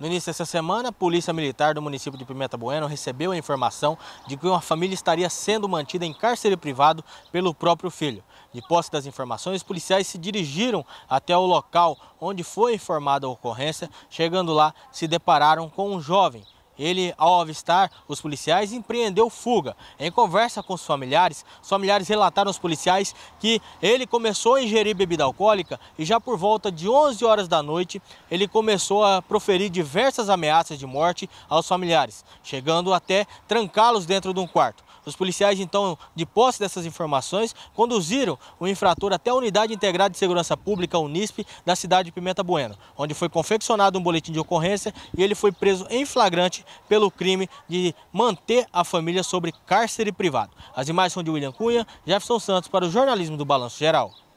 No início dessa semana, a Polícia Militar do município de Pimenta Bueno recebeu a informação de que uma família estaria sendo mantida em cárcere privado pelo próprio filho. De posse das informações, os policiais se dirigiram até o local onde foi informada a ocorrência. Chegando lá, se depararam com um jovem ele, ao avistar os policiais, empreendeu fuga. Em conversa com os familiares, os familiares relataram aos policiais que ele começou a ingerir bebida alcoólica e já por volta de 11 horas da noite, ele começou a proferir diversas ameaças de morte aos familiares, chegando até trancá-los dentro de um quarto. Os policiais, então, de posse dessas informações, conduziram o infrator até a Unidade Integrada de Segurança Pública, Unisp, da cidade de Pimenta Bueno, onde foi confeccionado um boletim de ocorrência e ele foi preso em flagrante pelo crime de manter a família sobre cárcere privado. As imagens são de William Cunha, Jefferson Santos para o jornalismo do Balanço Geral.